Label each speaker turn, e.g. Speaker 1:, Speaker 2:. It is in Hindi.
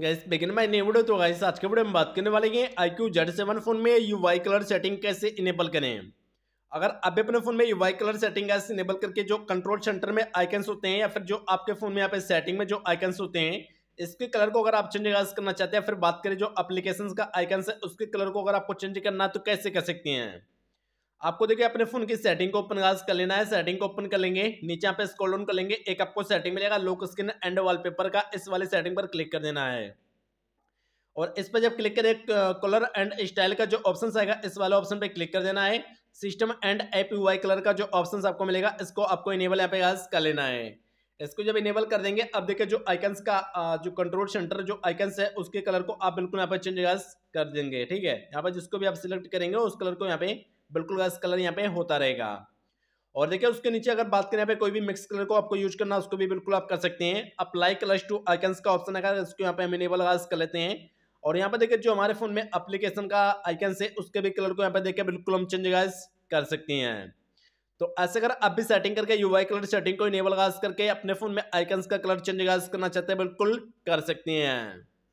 Speaker 1: गैस बिगिन मैं नहीं बुढ़े तो गैस आज के वीडियो में बात करने वाले हैं I Q Z seven phone में यू वाई कलर सेटिंग कैसे इनेबल करें अगर आप अपने फोन में यू वाई कलर सेटिंग कैसे इनेबल करके जो कंट्रोल सेंटर में आइकन्स होते हैं या फिर जो आपके फोन में यहाँ पे सेटिंग में जो आइकन्स होते हैं इसके कलर को अगर आप चेंज करना चाहते हैं फिर बात करें जो अप्लीकेशन का आइकन्स है उसके कलर को अगर आपको चेंज करना है तो कैसे कर सकते हैं आपको देखिए अपने फोन की सेटिंग को ओपन कर लेना है सेटिंग को ओपन कर लेंगे नीचे यहाँ पे स्क्रॉल डाउन कर लेंगे एक आपको सेटिंग मिलेगा लोक स्क्रीन एंड वॉलपेपर का इस वाली सेटिंग पर क्लिक कर देना है और इस पर जब क्लिक करें कलर एंड स्टाइल का जो ऑप्शन आएगा इस वाले ऑप्शन पे क्लिक कर देना है system and app Y colour का जो ऑप्शन आपको मिलेगा इसको आपको इनेबल यहाँ पे कर लेना है इसको जब इनेबल कर देंगे अब देखिए जो आइकन्स का जो कंट्रोल सेंटर जो आइकन्स है उसके कलर को आप बिल्कुल यहाँ पर चेंज कर देंगे ठीक है यहाँ पर जिसको भी आप सिलेक्ट करेंगे उस कलर को यहाँ पे बिल्कुल गैस कलर यहाँ पे होता रहेगा और देखिए उसके नीचे अगर बात करें यहाँ पे कोई भी मिक्स कलर को आपको यूज करना उसको भी बिल्कुल आप कर सकते हैं अप्लाई कलर्स टू आइकन्स का ऑप्शन है उसको यहाँ पे हम इनेबल कर लेते हैं और यहाँ पे देखिए जो हमारे फोन में अप्लीकेशन का आइकन है उसके भी कलर को यहाँ पे देखिए बिल्कुल हम चेंज कर सकते हैं तो ऐसे अगर आप भी सेटिंग करके यूआई कलर सेटिंग को इनेबल करके अपने फोन में आइकन्स का कलर चेंज करना चाहते हैं बिल्कुल कर सकते हैं